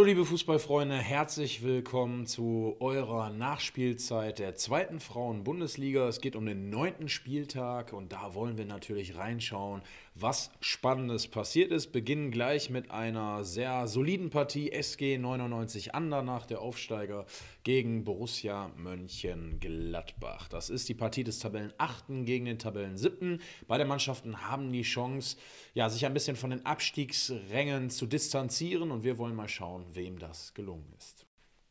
Hallo liebe Fußballfreunde, herzlich willkommen zu eurer Nachspielzeit der zweiten Frauen-Bundesliga. Es geht um den neunten Spieltag und da wollen wir natürlich reinschauen, was Spannendes passiert ist. Beginnen gleich mit einer sehr soliden Partie SG 99 Andernach, der Aufsteiger gegen Borussia Mönchengladbach. Das ist die Partie des Tabellen 8. gegen den Tabellen 7. Beide Mannschaften haben die Chance, ja, sich ein bisschen von den Abstiegsrängen zu distanzieren und wir wollen mal schauen, wem das gelungen ist.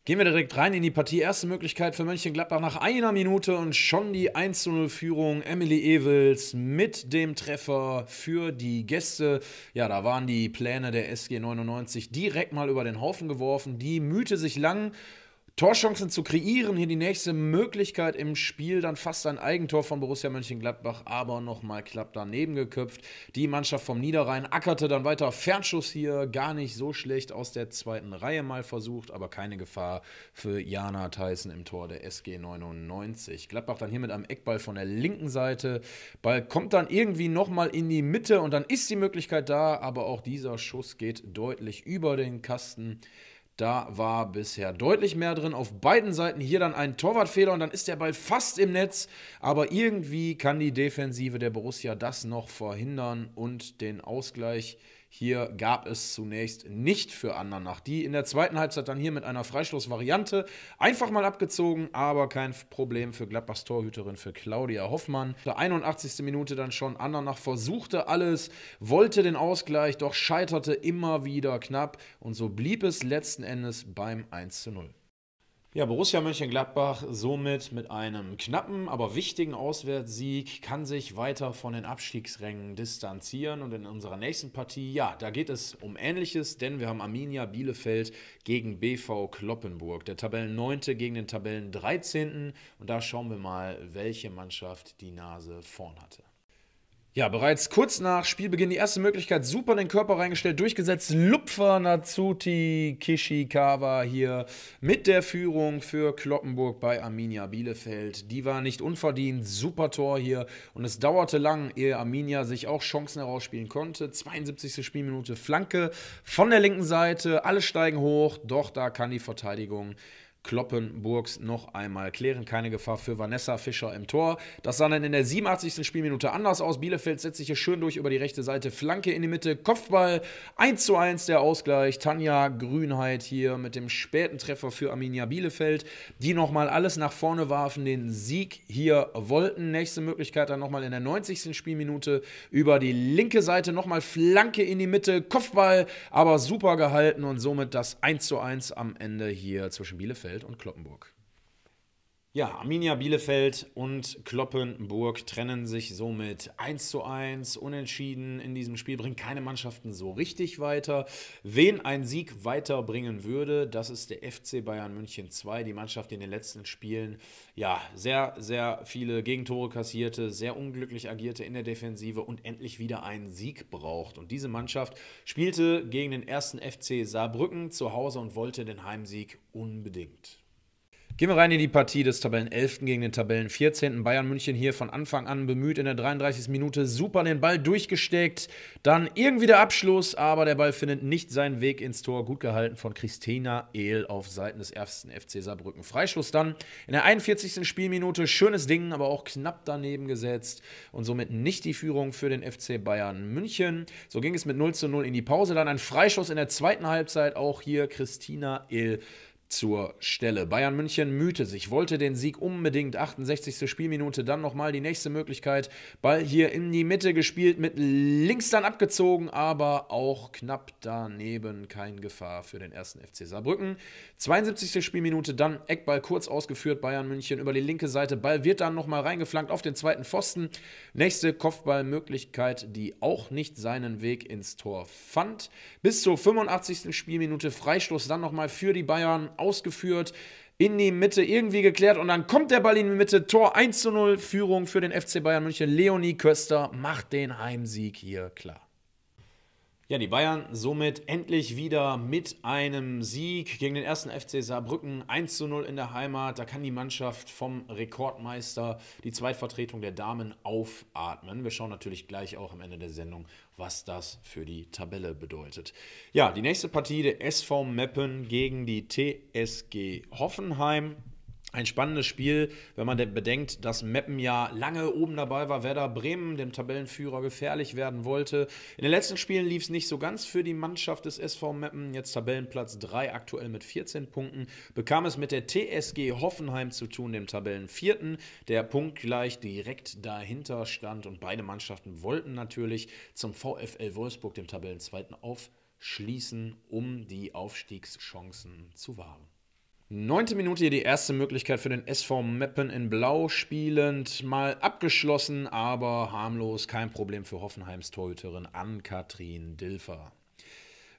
Gehen wir direkt rein in die Partie. Erste Möglichkeit für Mönchengladbach nach einer Minute und schon die 1-0-Führung. Emily Ewels mit dem Treffer für die Gäste. Ja, da waren die Pläne der SG 99 direkt mal über den Haufen geworfen. Die mühte sich lang Torchancen zu kreieren. Hier die nächste Möglichkeit im Spiel, dann fast ein Eigentor von Borussia Mönchengladbach, aber nochmal klappt daneben geköpft. Die Mannschaft vom Niederrhein ackerte dann weiter. Fernschuss hier, gar nicht so schlecht aus der zweiten Reihe mal versucht, aber keine Gefahr für Jana Theissen im Tor der SG 99. Gladbach dann hier mit einem Eckball von der linken Seite. Ball kommt dann irgendwie nochmal in die Mitte und dann ist die Möglichkeit da, aber auch dieser Schuss geht deutlich über den Kasten. Da war bisher deutlich mehr drin. Auf beiden Seiten hier dann ein Torwartfehler und dann ist der Ball fast im Netz. Aber irgendwie kann die Defensive der Borussia das noch verhindern und den Ausgleich äh, hier gab es zunächst nicht für Andernach. Die in der zweiten Halbzeit dann hier mit einer Freistoßvariante einfach mal abgezogen, aber kein Problem für Gladbachs Torhüterin für Claudia Hoffmann. Der 81. Minute dann schon Andernach versuchte alles, wollte den Ausgleich, doch scheiterte immer wieder knapp und so blieb es letzten Endes beim 1 zu 0. Ja, Borussia Mönchengladbach somit mit einem knappen, aber wichtigen Auswärtssieg kann sich weiter von den Abstiegsrängen distanzieren. Und in unserer nächsten Partie, ja, da geht es um Ähnliches, denn wir haben Arminia Bielefeld gegen BV Kloppenburg, der Tabellenneunte gegen den Tabellen 13. Und da schauen wir mal, welche Mannschaft die Nase vorn hatte. Ja, bereits kurz nach Spielbeginn die erste Möglichkeit, super in den Körper reingestellt, durchgesetzt, Lupfer Natsuti Kishikawa hier mit der Führung für Kloppenburg bei Arminia Bielefeld. Die war nicht unverdient, super Tor hier und es dauerte lang, ehe Arminia sich auch Chancen herausspielen konnte. 72. Spielminute, Flanke von der linken Seite, alle steigen hoch, doch da kann die Verteidigung Kloppenburgs noch einmal klären. Keine Gefahr für Vanessa Fischer im Tor. Das sah dann in der 87. Spielminute anders aus. Bielefeld setzt sich hier schön durch über die rechte Seite. Flanke in die Mitte, Kopfball 1 zu 1 der Ausgleich. Tanja Grünheit hier mit dem späten Treffer für Arminia Bielefeld, die nochmal alles nach vorne warfen, den Sieg hier wollten. Nächste Möglichkeit dann nochmal in der 90. Spielminute über die linke Seite. Nochmal Flanke in die Mitte, Kopfball, aber super gehalten und somit das 1 zu 1 am Ende hier zwischen Bielefeld Bielefeld und Kloppenburg. Ja, Arminia Bielefeld und Kloppenburg trennen sich somit 1 zu 1, unentschieden in diesem Spiel, bringt keine Mannschaften so richtig weiter. Wen ein Sieg weiterbringen würde, das ist der FC Bayern München 2, die Mannschaft, die in den letzten Spielen ja sehr, sehr viele Gegentore kassierte, sehr unglücklich agierte in der Defensive und endlich wieder einen Sieg braucht. Und diese Mannschaft spielte gegen den ersten FC Saarbrücken zu Hause und wollte den Heimsieg unbedingt. Gehen wir rein in die Partie des Tabellen 11. gegen den Tabellen 14. Bayern München hier von Anfang an bemüht, in der 33. Minute super den Ball durchgesteckt. Dann irgendwie der Abschluss, aber der Ball findet nicht seinen Weg ins Tor. Gut gehalten von Christina Ehl auf Seiten des ersten FC Saarbrücken. Freischuss dann in der 41. Spielminute. Schönes Ding, aber auch knapp daneben gesetzt und somit nicht die Führung für den FC Bayern München. So ging es mit 0 zu 0 in die Pause. Dann ein Freischuss in der zweiten Halbzeit. Auch hier Christina Ehl zur Stelle. Bayern München mühte sich, wollte den Sieg unbedingt. 68. Spielminute, dann nochmal die nächste Möglichkeit. Ball hier in die Mitte gespielt, mit links dann abgezogen, aber auch knapp daneben. Kein Gefahr für den ersten FC Saarbrücken. 72. Spielminute, dann Eckball kurz ausgeführt. Bayern München über die linke Seite. Ball wird dann nochmal reingeflankt auf den zweiten Pfosten. Nächste Kopfballmöglichkeit, die auch nicht seinen Weg ins Tor fand. Bis zur 85. Spielminute Freistoß dann nochmal für die Bayern ausgeführt, in die Mitte irgendwie geklärt und dann kommt der Ball in die Mitte, Tor 1 zu 0, Führung für den FC Bayern München. Leonie Köster macht den Heimsieg hier klar. Ja, die Bayern somit endlich wieder mit einem Sieg gegen den ersten FC Saarbrücken 1 zu 0 in der Heimat. Da kann die Mannschaft vom Rekordmeister, die Zweitvertretung der Damen, aufatmen. Wir schauen natürlich gleich auch am Ende der Sendung, was das für die Tabelle bedeutet. Ja, die nächste Partie der SV Meppen gegen die TSG Hoffenheim. Ein spannendes Spiel, wenn man bedenkt, dass Meppen ja lange oben dabei war, Werder Bremen, dem Tabellenführer, gefährlich werden wollte. In den letzten Spielen lief es nicht so ganz für die Mannschaft des SV Meppen, jetzt Tabellenplatz 3 aktuell mit 14 Punkten, bekam es mit der TSG Hoffenheim zu tun, dem Tabellenvierten, der punktgleich direkt dahinter stand und beide Mannschaften wollten natürlich zum VfL Wolfsburg, dem Tabellenzweiten, aufschließen, um die Aufstiegschancen zu wahren. Neunte Minute hier die erste Möglichkeit für den SV Meppen in Blau spielend. Mal abgeschlossen, aber harmlos. Kein Problem für Hoffenheims Torhüterin Ann-Kathrin Dilfer.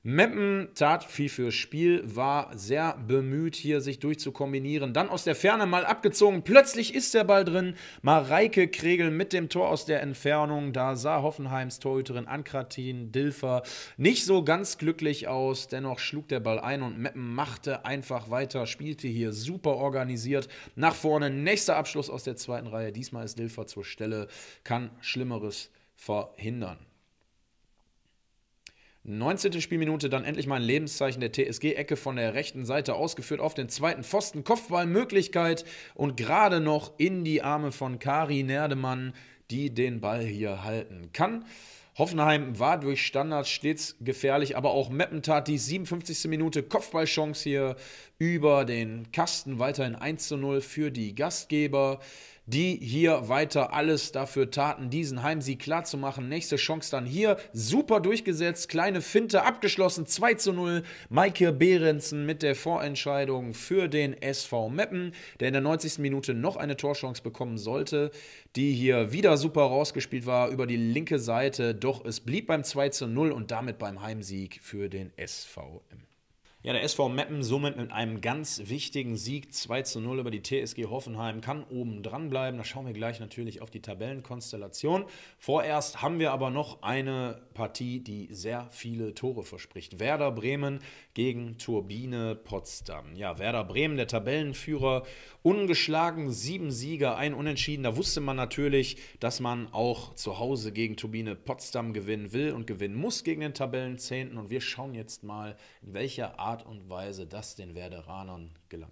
Meppen tat viel fürs Spiel, war sehr bemüht, hier sich durchzukombinieren. Dann aus der Ferne mal abgezogen. Plötzlich ist der Ball drin. Mareike Kregel mit dem Tor aus der Entfernung. Da sah Hoffenheims Torhüterin Ankratin Dilfer nicht so ganz glücklich aus. Dennoch schlug der Ball ein und Meppen machte einfach weiter, spielte hier super organisiert. Nach vorne, nächster Abschluss aus der zweiten Reihe. Diesmal ist Dilfer zur Stelle. Kann Schlimmeres verhindern. 19. Spielminute dann endlich mal ein Lebenszeichen der TSG-Ecke von der rechten Seite ausgeführt auf den zweiten Pfosten. Kopfballmöglichkeit und gerade noch in die Arme von Kari Nerdemann, die den Ball hier halten kann. Hoffenheim war durch Standards stets gefährlich, aber auch Meppen tat die 57. Minute Kopfballchance hier über den Kasten weiterhin 1 zu 0 für die Gastgeber die hier weiter alles dafür taten, diesen Heimsieg klar zu machen. Nächste Chance dann hier. Super durchgesetzt. Kleine Finte abgeschlossen. 2 zu 0. Maike Behrensen mit der Vorentscheidung für den SV Meppen, der in der 90. Minute noch eine Torchance bekommen sollte, die hier wieder super rausgespielt war über die linke Seite. Doch es blieb beim 2 zu 0 und damit beim Heimsieg für den SVM. Ja, der SV Meppen somit mit einem ganz wichtigen Sieg 2 zu 0 über die TSG Hoffenheim kann oben dran bleiben. Da schauen wir gleich natürlich auf die Tabellenkonstellation. Vorerst haben wir aber noch eine Partie, die sehr viele Tore verspricht. Werder Bremen gegen Turbine Potsdam. Ja, Werder Bremen, der Tabellenführer Ungeschlagen, sieben Sieger, ein Unentschieden. Da wusste man natürlich, dass man auch zu Hause gegen Turbine Potsdam gewinnen will und gewinnen muss gegen den Tabellenzehnten. Und wir schauen jetzt mal, in welcher Art und Weise das den Werderanern gelang.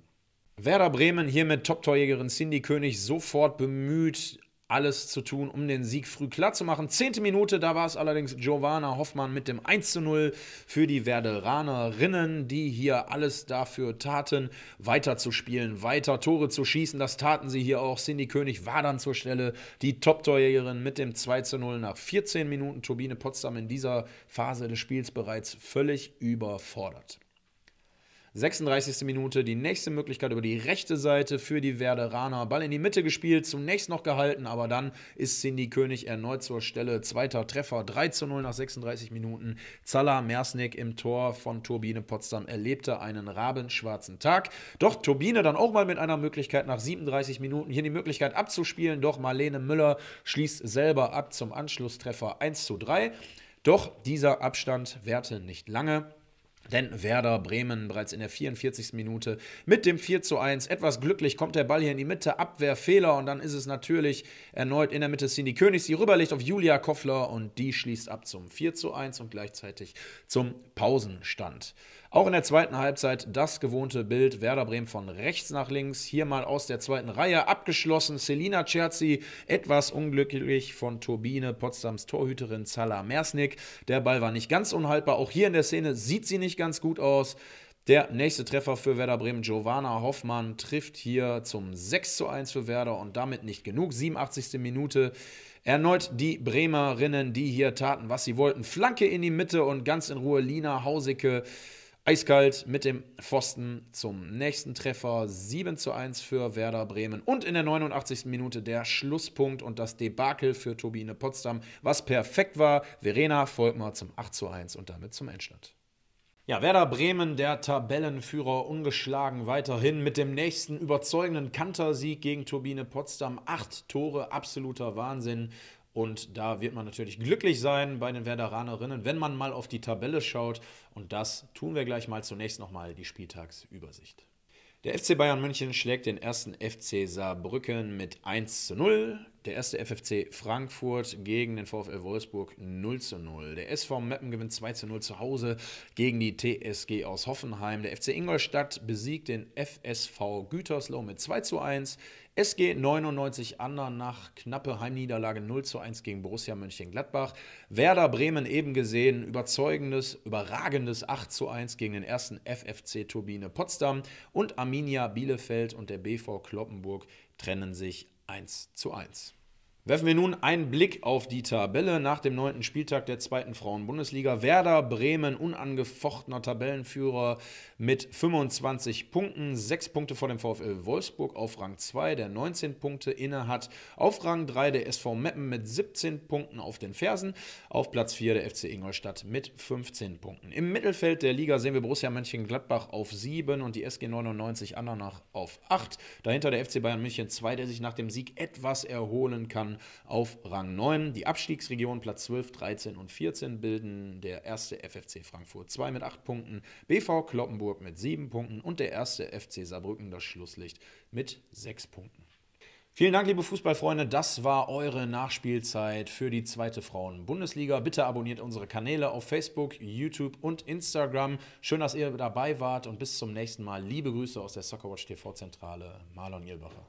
Werder Bremen hier mit Top-Torjägerin Cindy König sofort bemüht, alles zu tun, um den Sieg früh klar zu machen. Zehnte Minute, da war es allerdings Giovanna Hoffmann mit dem 1 zu 0 für die Werderanerinnen, die hier alles dafür taten, weiter zu spielen, weiter Tore zu schießen. Das taten sie hier auch. Cindy König war dann zur Stelle, die Top-Torjägerin mit dem 2 zu 0 nach 14 Minuten. Turbine Potsdam in dieser Phase des Spiels bereits völlig überfordert. 36. Minute die nächste Möglichkeit über die rechte Seite für die Werderaner. Ball in die Mitte gespielt, zunächst noch gehalten, aber dann ist Cindy König erneut zur Stelle. Zweiter Treffer, 3 zu 0 nach 36 Minuten. Zala Mersnik im Tor von Turbine Potsdam erlebte einen rabenschwarzen Tag. Doch Turbine dann auch mal mit einer Möglichkeit nach 37 Minuten hier die Möglichkeit abzuspielen. Doch Marlene Müller schließt selber ab zum Anschlusstreffer 1 zu 3. Doch dieser Abstand währte nicht lange. Denn Werder Bremen bereits in der 44. Minute mit dem 4 zu 1. Etwas glücklich kommt der Ball hier in die Mitte, Abwehrfehler und dann ist es natürlich erneut in der Mitte Cindy Königs, die rüberlegt auf Julia Koffler und die schließt ab zum 4 zu 1 und gleichzeitig zum Pausenstand. Auch in der zweiten Halbzeit das gewohnte Bild. Werder Bremen von rechts nach links. Hier mal aus der zweiten Reihe abgeschlossen. Selina Cerzi etwas unglücklich von Turbine, Potsdams Torhüterin Zala Mersnik. Der Ball war nicht ganz unhaltbar. Auch hier in der Szene sieht sie nicht ganz gut aus. Der nächste Treffer für Werder Bremen, Giovanna Hoffmann, trifft hier zum 6 zu 1 für Werder und damit nicht genug. 87. Minute. Erneut die Bremerinnen, die hier taten, was sie wollten. Flanke in die Mitte und ganz in Ruhe Lina Hausicke Eiskalt mit dem Pfosten zum nächsten Treffer. 7 zu 1 für Werder Bremen. Und in der 89. Minute der Schlusspunkt und das Debakel für Turbine Potsdam, was perfekt war. Verena Volkmar zum 8 zu 1 und damit zum Endstand. Ja, Werder Bremen, der Tabellenführer, ungeschlagen weiterhin mit dem nächsten überzeugenden Kantersieg gegen Turbine Potsdam. Acht Tore, absoluter Wahnsinn. Und da wird man natürlich glücklich sein bei den Werderanerinnen, wenn man mal auf die Tabelle schaut. Und das tun wir gleich mal zunächst nochmal die Spieltagsübersicht. Der FC Bayern München schlägt den ersten FC Saarbrücken mit 1 zu 0. Der erste FFC Frankfurt gegen den VfL Wolfsburg 0 zu 0. Der SV Meppen gewinnt 2 zu 0 zu Hause gegen die TSG aus Hoffenheim. Der FC Ingolstadt besiegt den FSV Gütersloh mit 2 zu 1. SG 99 nach knappe Heimniederlage 0 zu 1 gegen Borussia Mönchengladbach. Werder Bremen eben gesehen, überzeugendes, überragendes 8 zu 1 gegen den ersten FFC Turbine Potsdam. Und Arminia Bielefeld und der BV Kloppenburg trennen sich 1 zu 1. Werfen wir nun einen Blick auf die Tabelle nach dem neunten Spieltag der zweiten Frauen-Bundesliga. Werder Bremen, unangefochtener Tabellenführer mit 25 Punkten, sechs Punkte vor dem VfL Wolfsburg auf Rang 2, der 19 Punkte inne hat. Auf Rang 3 der SV Meppen mit 17 Punkten auf den Fersen. Auf Platz 4 der FC Ingolstadt mit 15 Punkten. Im Mittelfeld der Liga sehen wir Borussia Mönchengladbach auf 7 und die SG 99 Andernach auf 8. Dahinter der FC Bayern München 2, der sich nach dem Sieg etwas erholen kann auf Rang 9. Die Abstiegsregionen Platz 12, 13 und 14 bilden der erste FFC Frankfurt 2 mit 8 Punkten, BV Kloppenburg mit 7 Punkten und der erste FC Saarbrücken das Schlusslicht mit 6 Punkten. Vielen Dank, liebe Fußballfreunde. Das war eure Nachspielzeit für die zweite Frauen-Bundesliga. Bitte abonniert unsere Kanäle auf Facebook, YouTube und Instagram. Schön, dass ihr dabei wart und bis zum nächsten Mal. Liebe Grüße aus der Soccerwatch TV-Zentrale, Marlon Gilbacher.